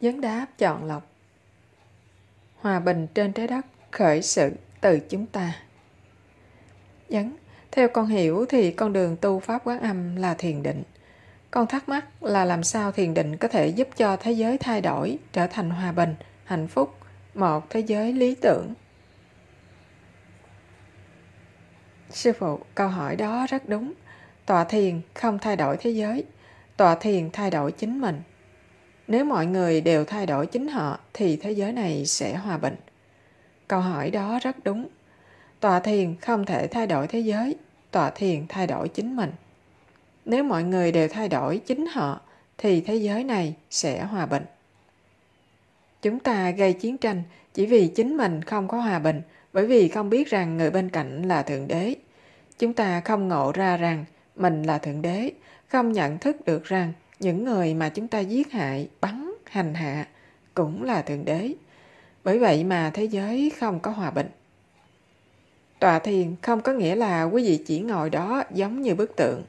vấn đáp chọn lọc hòa bình trên trái đất khởi sự từ chúng ta nhấn vâng, theo con hiểu thì con đường tu pháp quán âm là thiền định con thắc mắc là làm sao thiền định có thể giúp cho thế giới thay đổi trở thành hòa bình hạnh phúc một thế giới lý tưởng sư phụ câu hỏi đó rất đúng tọa thiền không thay đổi thế giới tọa thiền thay đổi chính mình nếu mọi người đều thay đổi chính họ thì thế giới này sẽ hòa bình câu hỏi đó rất đúng tòa thiền không thể thay đổi thế giới tòa thiền thay đổi chính mình nếu mọi người đều thay đổi chính họ thì thế giới này sẽ hòa bình chúng ta gây chiến tranh chỉ vì chính mình không có hòa bình bởi vì không biết rằng người bên cạnh là thượng đế chúng ta không ngộ ra rằng mình là thượng đế không nhận thức được rằng những người mà chúng ta giết hại bắn hành hạ cũng là thượng đế bởi vậy mà thế giới không có hòa bình tọa thiền không có nghĩa là quý vị chỉ ngồi đó giống như bức tượng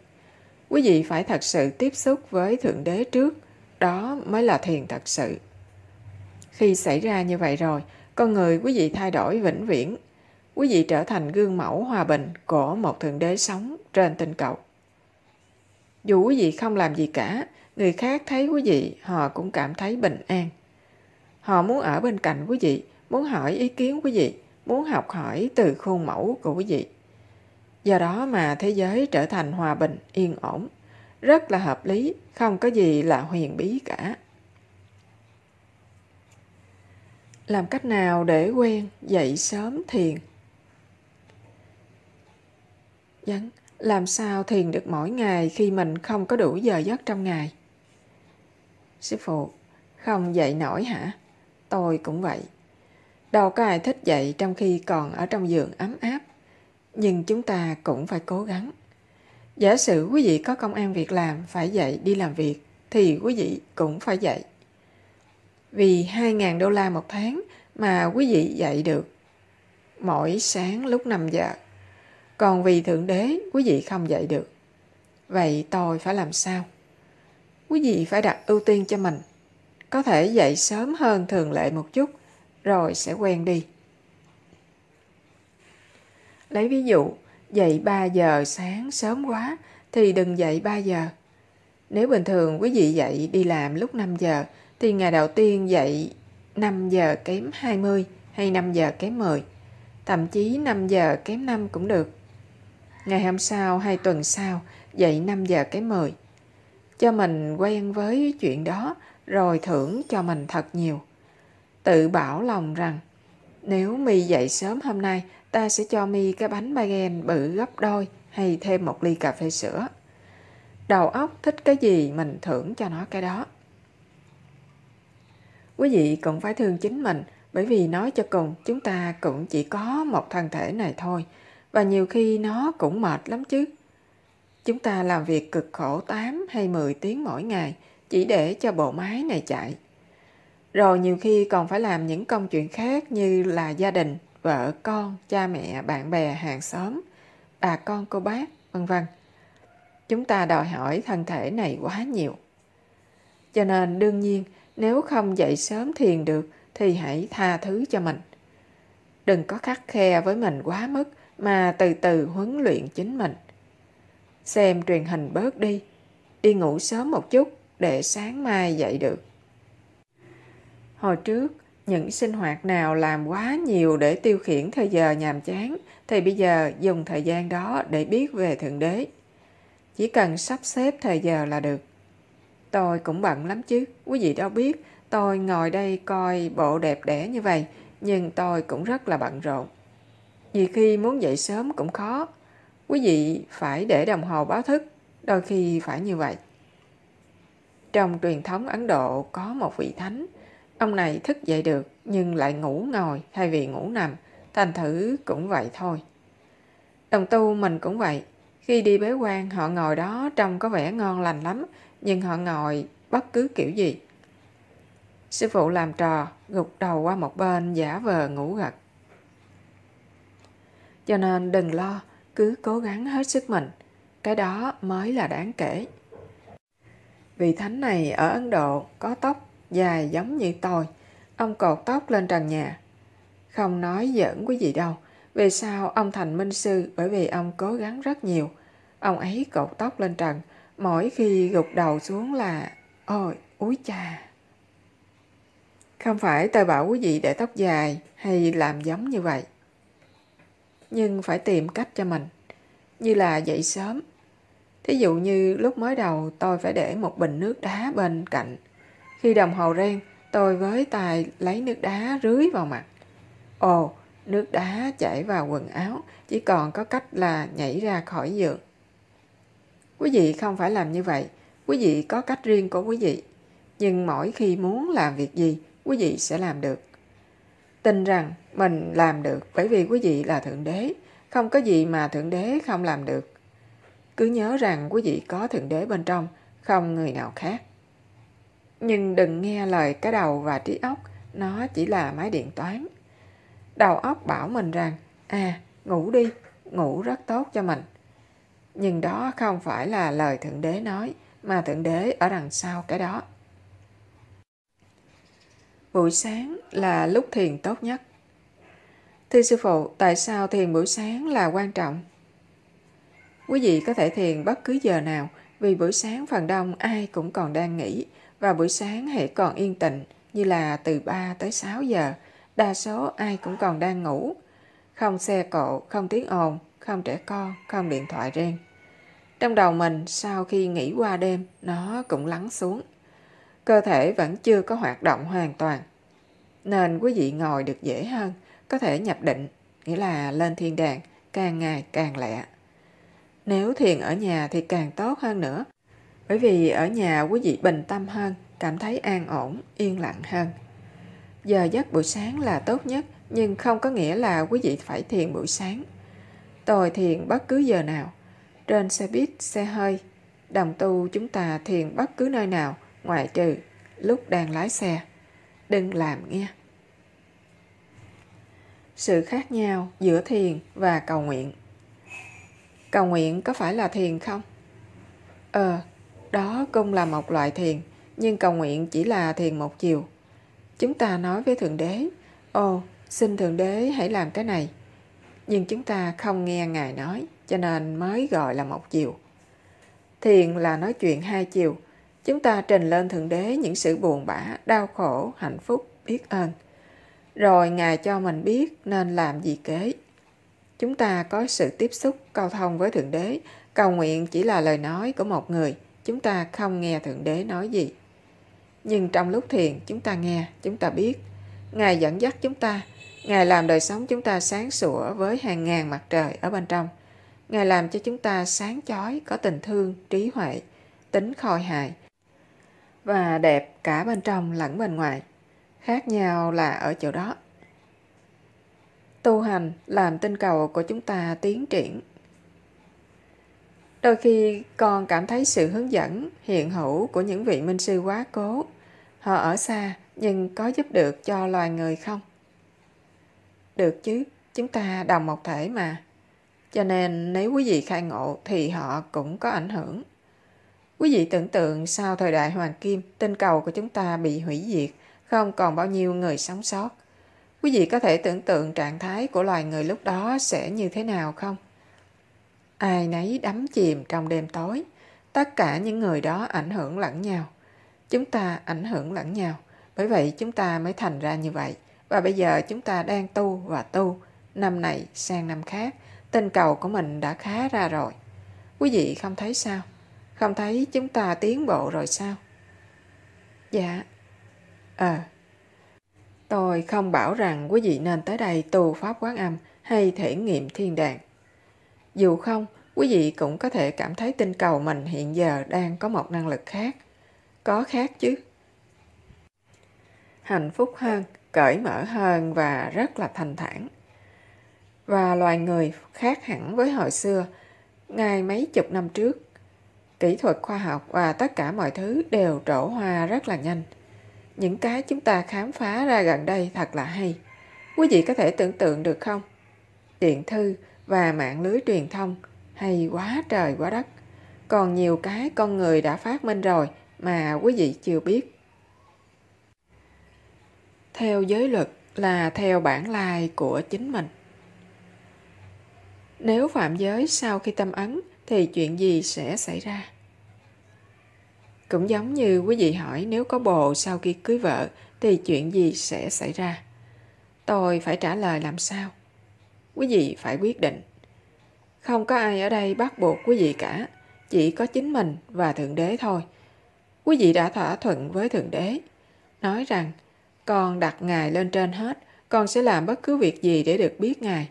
quý vị phải thật sự tiếp xúc với thượng đế trước đó mới là thiền thật sự khi xảy ra như vậy rồi con người quý vị thay đổi vĩnh viễn quý vị trở thành gương mẫu hòa bình của một thượng đế sống trên tinh cầu dù quý vị không làm gì cả người khác thấy quý vị họ cũng cảm thấy bình an họ muốn ở bên cạnh quý vị muốn hỏi ý kiến quý vị muốn học hỏi từ khuôn mẫu của quý vị do đó mà thế giới trở thành hòa bình yên ổn rất là hợp lý không có gì là huyền bí cả làm cách nào để quen dậy sớm thiền vâng làm sao thiền được mỗi ngày khi mình không có đủ giờ giấc trong ngày Sư phụ, không dậy nổi hả? Tôi cũng vậy. Đâu có ai thích dậy trong khi còn ở trong giường ấm áp. Nhưng chúng ta cũng phải cố gắng. Giả sử quý vị có công an việc làm phải dậy đi làm việc thì quý vị cũng phải dậy. Vì 2.000 đô la một tháng mà quý vị dậy được mỗi sáng lúc 5 giờ. Còn vì Thượng Đế quý vị không dậy được. Vậy tôi phải làm sao? quý vị phải đặt ưu tiên cho mình có thể dậy sớm hơn thường lệ một chút rồi sẽ quen đi lấy ví dụ dậy 3 giờ sáng sớm quá thì đừng dậy 3 giờ nếu bình thường quý vị dậy đi làm lúc 5 giờ thì ngày đầu tiên dậy 5 giờ kém 20 hay 5 giờ kém 10 thậm chí 5 giờ kém 5 cũng được ngày hôm sau hay tuần sau dậy 5 giờ kém 10 cho mình quen với chuyện đó rồi thưởng cho mình thật nhiều tự bảo lòng rằng nếu mi dậy sớm hôm nay ta sẽ cho mi cái bánh baguette bự gấp đôi hay thêm một ly cà phê sữa đầu óc thích cái gì mình thưởng cho nó cái đó quý vị cũng phải thương chính mình bởi vì nói cho cùng chúng ta cũng chỉ có một thân thể này thôi và nhiều khi nó cũng mệt lắm chứ Chúng ta làm việc cực khổ 8 hay 10 tiếng mỗi ngày chỉ để cho bộ máy này chạy. Rồi nhiều khi còn phải làm những công chuyện khác như là gia đình, vợ, con, cha mẹ, bạn bè, hàng xóm, bà con, cô bác, vân vân. Chúng ta đòi hỏi thân thể này quá nhiều. Cho nên đương nhiên, nếu không dậy sớm thiền được thì hãy tha thứ cho mình. Đừng có khắc khe với mình quá mức mà từ từ huấn luyện chính mình xem truyền hình bớt đi, đi ngủ sớm một chút để sáng mai dậy được. Hồi trước, những sinh hoạt nào làm quá nhiều để tiêu khiển thời giờ nhàm chán thì bây giờ dùng thời gian đó để biết về Thượng Đế. Chỉ cần sắp xếp thời giờ là được. Tôi cũng bận lắm chứ, quý vị đâu biết, tôi ngồi đây coi bộ đẹp đẽ như vậy, nhưng tôi cũng rất là bận rộn. Vì khi muốn dậy sớm cũng khó, Quý vị phải để đồng hồ báo thức, đôi khi phải như vậy. Trong truyền thống Ấn Độ có một vị thánh, ông này thức dậy được nhưng lại ngủ ngồi thay vì ngủ nằm, thành thử cũng vậy thôi. Đồng tu mình cũng vậy, khi đi bế quan họ ngồi đó trông có vẻ ngon lành lắm, nhưng họ ngồi bất cứ kiểu gì. Sư phụ làm trò, gục đầu qua một bên giả vờ ngủ gật. Cho nên đừng lo, cứ cố gắng hết sức mình cái đó mới là đáng kể vị thánh này ở ấn độ có tóc dài giống như tôi ông cột tóc lên trần nhà không nói giỡn quý vị đâu vì sao ông thành minh sư bởi vì ông cố gắng rất nhiều ông ấy cột tóc lên trần mỗi khi gục đầu xuống là ôi úi chà không phải tôi bảo quý vị để tóc dài hay làm giống như vậy nhưng phải tìm cách cho mình. Như là dậy sớm. Thí dụ như lúc mới đầu tôi phải để một bình nước đá bên cạnh. Khi đồng hồ reng, tôi với tay lấy nước đá rưới vào mặt. Ồ, nước đá chảy vào quần áo, chỉ còn có cách là nhảy ra khỏi giường. Quý vị không phải làm như vậy, quý vị có cách riêng của quý vị. Nhưng mỗi khi muốn làm việc gì, quý vị sẽ làm được tin rằng mình làm được bởi vì quý vị là Thượng Đế. Không có gì mà Thượng Đế không làm được. Cứ nhớ rằng quý vị có Thượng Đế bên trong, không người nào khác. Nhưng đừng nghe lời cái đầu và trí óc, nó chỉ là máy điện toán. Đầu óc bảo mình rằng, à, ngủ đi, ngủ rất tốt cho mình. Nhưng đó không phải là lời Thượng Đế nói, mà Thượng Đế ở đằng sau cái đó buổi sáng là lúc thiền tốt nhất. Thưa sư phụ, tại sao thiền buổi sáng là quan trọng? Quý vị có thể thiền bất cứ giờ nào, vì buổi sáng phần đông ai cũng còn đang nghỉ và buổi sáng hãy còn yên tĩnh như là từ 3 tới 6 giờ, đa số ai cũng còn đang ngủ. Không xe cộ, không tiếng ồn, không trẻ con, không điện thoại reng. Trong đầu mình sau khi nghỉ qua đêm, nó cũng lắng xuống – cơ thể vẫn chưa có hoạt động hoàn toàn. Nên quý vị ngồi được dễ hơn, có thể nhập định, nghĩa là lên thiên đàng, càng ngày càng lẹ. Nếu thiền ở nhà thì càng tốt hơn nữa, bởi vì ở nhà quý vị bình tâm hơn, cảm thấy an ổn, yên lặng hơn. Giờ giấc buổi sáng là tốt nhất, nhưng không có nghĩa là quý vị phải thiền buổi sáng. Tôi thiền bất cứ giờ nào, trên xe buýt, xe hơi, đồng tu chúng ta thiền bất cứ nơi nào – ngoại trừ lúc đang lái xe. Đừng làm nghe. Sự khác nhau giữa thiền và cầu nguyện Cầu nguyện có phải là thiền không? Ờ, đó cũng là một loại thiền, nhưng cầu nguyện chỉ là thiền một chiều. Chúng ta nói với Thượng Đế, Ô, xin Thượng Đế hãy làm cái này. Nhưng chúng ta không nghe Ngài nói, cho nên mới gọi là một chiều. Thiền là nói chuyện hai chiều – chúng ta trình lên Thượng Đế những sự buồn bã, đau khổ, hạnh phúc, biết ơn. Rồi Ngài cho mình biết nên làm gì kế. Chúng ta có sự tiếp xúc cầu thông với Thượng Đế, cầu nguyện chỉ là lời nói của một người, chúng ta không nghe Thượng Đế nói gì. Nhưng trong lúc thiền, chúng ta nghe, chúng ta biết. Ngài dẫn dắt chúng ta, Ngài làm đời sống chúng ta sáng sủa với hàng ngàn mặt trời ở bên trong. Ngài làm cho chúng ta sáng chói, có tình thương, trí huệ, tính khôi hài, và đẹp cả bên trong lẫn bên ngoài. Khác nhau là ở chỗ đó. Tu hành làm tinh cầu của chúng ta tiến triển. Đôi khi con cảm thấy sự hướng dẫn hiện hữu của những vị minh sư quá cố. Họ ở xa nhưng có giúp được cho loài người không? Được chứ, chúng ta đồng một thể mà. Cho nên nếu quý vị khai ngộ thì họ cũng có ảnh hưởng. Quý vị tưởng tượng sau thời đại Hoàng Kim, tinh cầu của chúng ta bị hủy diệt, không còn bao nhiêu người sống sót. Quý vị có thể tưởng tượng trạng thái của loài người lúc đó sẽ như thế nào không? Ai nấy đắm chìm trong đêm tối, tất cả những người đó ảnh hưởng lẫn nhau. Chúng ta ảnh hưởng lẫn nhau, bởi vậy chúng ta mới thành ra như vậy. Và bây giờ chúng ta đang tu và tu, năm này sang năm khác, tinh cầu của mình đã khá ra rồi. Quý vị không thấy sao? Không thấy chúng ta tiến bộ rồi sao? Dạ. Ờ. À, tôi không bảo rằng quý vị nên tới đây tu Pháp Quán Âm hay thể nghiệm thiên đàng. Dù không, quý vị cũng có thể cảm thấy tinh cầu mình hiện giờ đang có một năng lực khác. Có khác chứ. Hạnh phúc hơn, cởi mở hơn và rất là thành thản. Và loài người khác hẳn với hồi xưa, ngay mấy chục năm trước kỹ thuật khoa học và tất cả mọi thứ đều trổ hoa rất là nhanh. Những cái chúng ta khám phá ra gần đây thật là hay. Quý vị có thể tưởng tượng được không? Điện thư và mạng lưới truyền thông hay quá trời quá đất. Còn nhiều cái con người đã phát minh rồi mà quý vị chưa biết. Theo giới luật là theo bản lai của chính mình. Nếu phạm giới sau khi tâm ấn thì chuyện gì sẽ xảy ra cũng giống như quý vị hỏi nếu có bồ sau khi cưới vợ thì chuyện gì sẽ xảy ra tôi phải trả lời làm sao quý vị phải quyết định không có ai ở đây bắt buộc quý vị cả chỉ có chính mình và thượng đế thôi quý vị đã thỏa thuận với thượng đế nói rằng con đặt ngài lên trên hết con sẽ làm bất cứ việc gì để được biết ngài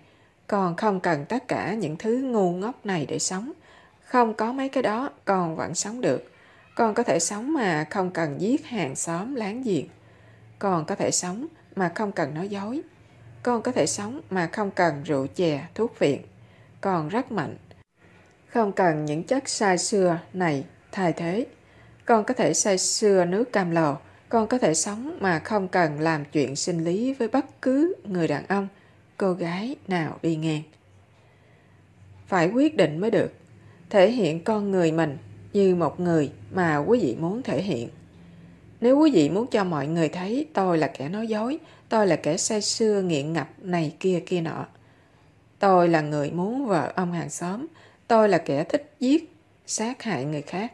con không cần tất cả những thứ ngu ngốc này để sống không có mấy cái đó, còn vẫn sống được. Con có thể sống mà không cần giết hàng xóm láng giềng. Con có thể sống mà không cần nói dối. Con có thể sống mà không cần rượu chè, thuốc viện. Con rất mạnh. Không cần những chất sai xưa này thay thế. Con có thể say xưa nước cam lồ. Con có thể sống mà không cần làm chuyện sinh lý với bất cứ người đàn ông, cô gái nào đi ngang. Phải quyết định mới được thể hiện con người mình như một người mà quý vị muốn thể hiện. Nếu quý vị muốn cho mọi người thấy tôi là kẻ nói dối, tôi là kẻ say sưa nghiện ngập này kia kia nọ. Tôi là người muốn vợ ông hàng xóm, tôi là kẻ thích giết, sát hại người khác.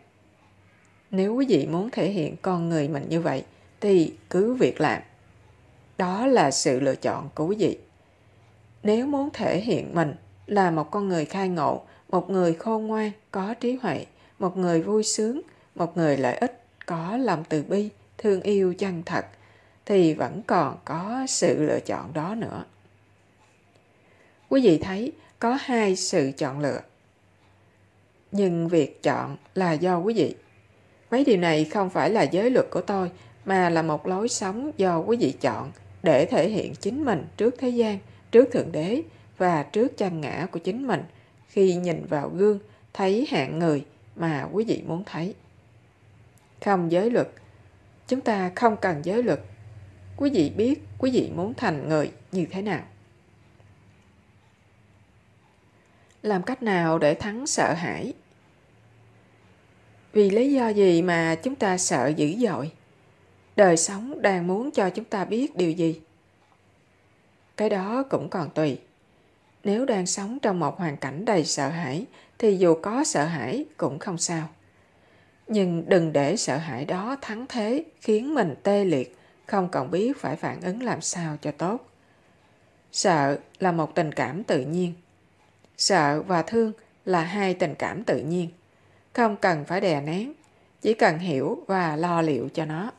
Nếu quý vị muốn thể hiện con người mình như vậy thì cứ việc làm. Đó là sự lựa chọn của quý vị. Nếu muốn thể hiện mình là một con người khai ngộ một người khôn ngoan có trí huệ một người vui sướng một người lợi ích có lòng từ bi thương yêu chân thật thì vẫn còn có sự lựa chọn đó nữa quý vị thấy có hai sự chọn lựa nhưng việc chọn là do quý vị mấy điều này không phải là giới luật của tôi mà là một lối sống do quý vị chọn để thể hiện chính mình trước thế gian trước thượng đế và trước chân ngã của chính mình khi nhìn vào gương thấy hạng người mà quý vị muốn thấy. Không giới luật. Chúng ta không cần giới luật. Quý vị biết quý vị muốn thành người như thế nào. Làm cách nào để thắng sợ hãi? Vì lý do gì mà chúng ta sợ dữ dội? Đời sống đang muốn cho chúng ta biết điều gì? Cái đó cũng còn tùy nếu đang sống trong một hoàn cảnh đầy sợ hãi, thì dù có sợ hãi cũng không sao. Nhưng đừng để sợ hãi đó thắng thế khiến mình tê liệt, không còn biết phải phản ứng làm sao cho tốt. Sợ là một tình cảm tự nhiên. Sợ và thương là hai tình cảm tự nhiên. Không cần phải đè nén, chỉ cần hiểu và lo liệu cho nó.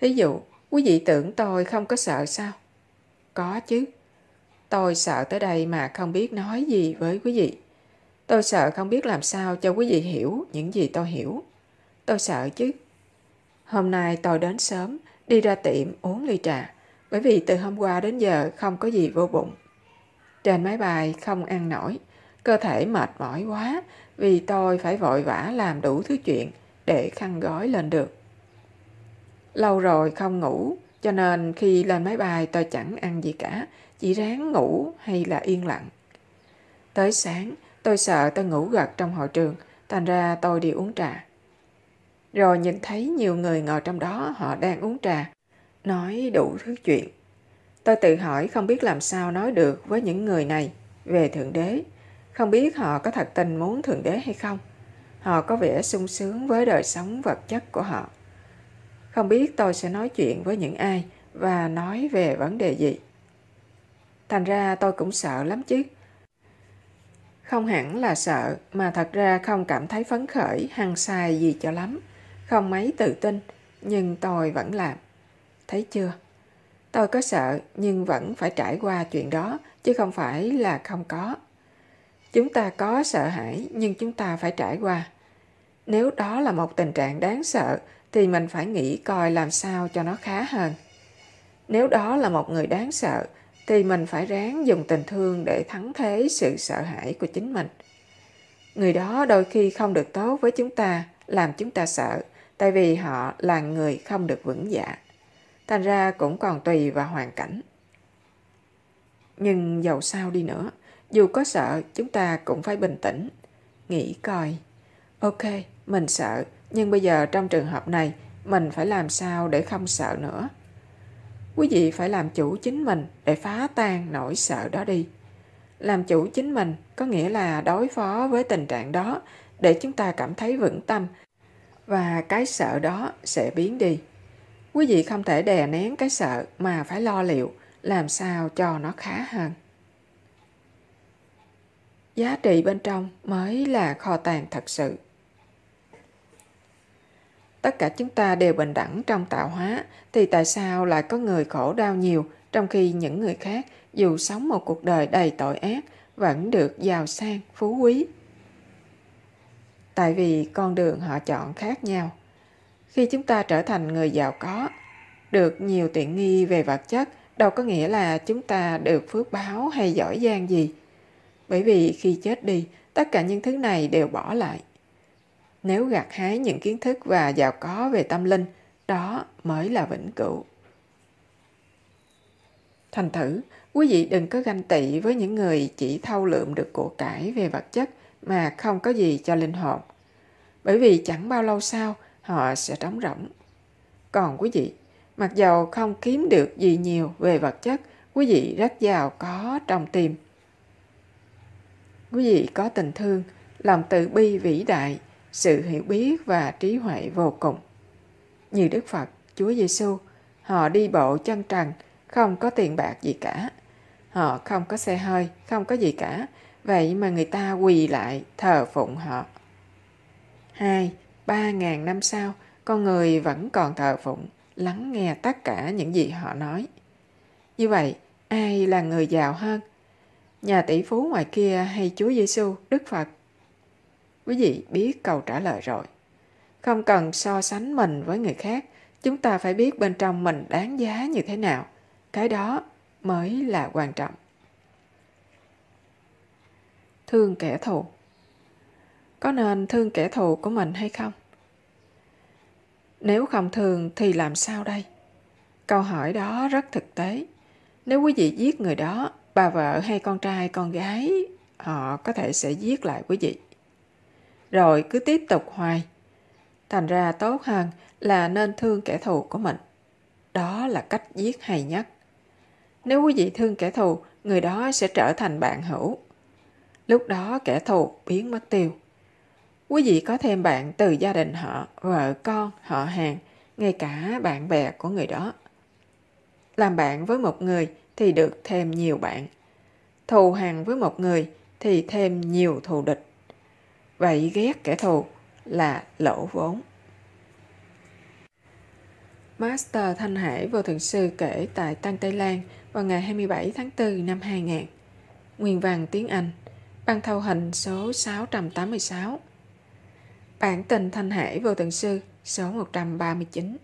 Thí dụ, quý vị tưởng tôi không có sợ sao? Có chứ, Tôi sợ tới đây mà không biết nói gì với quý vị. Tôi sợ không biết làm sao cho quý vị hiểu những gì tôi hiểu. Tôi sợ chứ. Hôm nay tôi đến sớm, đi ra tiệm uống ly trà, bởi vì từ hôm qua đến giờ không có gì vô bụng. Trên máy bay không ăn nổi, cơ thể mệt mỏi quá vì tôi phải vội vã làm đủ thứ chuyện để khăn gói lên được. Lâu rồi không ngủ, cho nên khi lên máy bay tôi chẳng ăn gì cả, chỉ ráng ngủ hay là yên lặng. Tới sáng, tôi sợ tôi ngủ gật trong hội trường, thành ra tôi đi uống trà. Rồi nhìn thấy nhiều người ngồi trong đó họ đang uống trà, nói đủ thứ chuyện. Tôi tự hỏi không biết làm sao nói được với những người này về Thượng Đế. Không biết họ có thật tình muốn Thượng Đế hay không. Họ có vẻ sung sướng với đời sống vật chất của họ. Không biết tôi sẽ nói chuyện với những ai và nói về vấn đề gì thành ra tôi cũng sợ lắm chứ. Không hẳn là sợ, mà thật ra không cảm thấy phấn khởi, hăng sai gì cho lắm. Không mấy tự tin, nhưng tôi vẫn làm. Thấy chưa? Tôi có sợ, nhưng vẫn phải trải qua chuyện đó, chứ không phải là không có. Chúng ta có sợ hãi, nhưng chúng ta phải trải qua. Nếu đó là một tình trạng đáng sợ, thì mình phải nghĩ coi làm sao cho nó khá hơn. Nếu đó là một người đáng sợ, thì mình phải ráng dùng tình thương để thắng thế sự sợ hãi của chính mình. Người đó đôi khi không được tốt với chúng ta, làm chúng ta sợ, tại vì họ là người không được vững dạ. Thành ra cũng còn tùy vào hoàn cảnh. Nhưng dầu sao đi nữa, dù có sợ, chúng ta cũng phải bình tĩnh. Nghĩ coi, ok, mình sợ, nhưng bây giờ trong trường hợp này, mình phải làm sao để không sợ nữa? quý vị phải làm chủ chính mình để phá tan nỗi sợ đó đi làm chủ chính mình có nghĩa là đối phó với tình trạng đó để chúng ta cảm thấy vững tâm và cái sợ đó sẽ biến đi quý vị không thể đè nén cái sợ mà phải lo liệu làm sao cho nó khá hơn giá trị bên trong mới là kho tàng thật sự tất cả chúng ta đều bình đẳng trong tạo hóa, thì tại sao lại có người khổ đau nhiều, trong khi những người khác dù sống một cuộc đời đầy tội ác vẫn được giàu sang, phú quý? Tại vì con đường họ chọn khác nhau. Khi chúng ta trở thành người giàu có, được nhiều tiện nghi về vật chất, đâu có nghĩa là chúng ta được phước báo hay giỏi giang gì. Bởi vì khi chết đi, tất cả những thứ này đều bỏ lại – nếu gặt hái những kiến thức và giàu có về tâm linh đó mới là vĩnh cửu thành thử quý vị đừng có ganh tị với những người chỉ thâu lượm được của cải về vật chất mà không có gì cho linh hồn bởi vì chẳng bao lâu sau họ sẽ trống rỗng còn quý vị mặc dầu không kiếm được gì nhiều về vật chất quý vị rất giàu có trong tim quý vị có tình thương lòng tự bi vĩ đại sự hiểu biết và trí huệ vô cùng. Như Đức Phật, Chúa Giêsu, họ đi bộ chân trần, không có tiền bạc gì cả. Họ không có xe hơi, không có gì cả, vậy mà người ta quỳ lại thờ phụng họ. Hai, ba ngàn năm sau, con người vẫn còn thờ phụng, lắng nghe tất cả những gì họ nói. Như vậy, ai là người giàu hơn? Nhà tỷ phú ngoài kia hay Chúa Giêsu, Đức Phật Quý vị biết câu trả lời rồi. Không cần so sánh mình với người khác, chúng ta phải biết bên trong mình đáng giá như thế nào. Cái đó mới là quan trọng. Thương kẻ thù Có nên thương kẻ thù của mình hay không? Nếu không thương thì làm sao đây? Câu hỏi đó rất thực tế. Nếu quý vị giết người đó, bà vợ hay con trai con gái, họ có thể sẽ giết lại quý vị rồi cứ tiếp tục hoài. Thành ra tốt hơn là nên thương kẻ thù của mình. Đó là cách giết hay nhất. Nếu quý vị thương kẻ thù, người đó sẽ trở thành bạn hữu. Lúc đó kẻ thù biến mất tiêu. Quý vị có thêm bạn từ gia đình họ, vợ con, họ hàng, ngay cả bạn bè của người đó. Làm bạn với một người thì được thêm nhiều bạn. Thù hằn với một người thì thêm nhiều thù địch vậy ghét kẻ thù là lỗ vốn. Master Thanh Hải vô thượng sư kể tại Tăng Tây Lan vào ngày 27 tháng 4 năm 2000. Nguyên vàng tiếng Anh, ban thâu hình số 686. Bản tình Thanh Hải vô thượng sư số 139.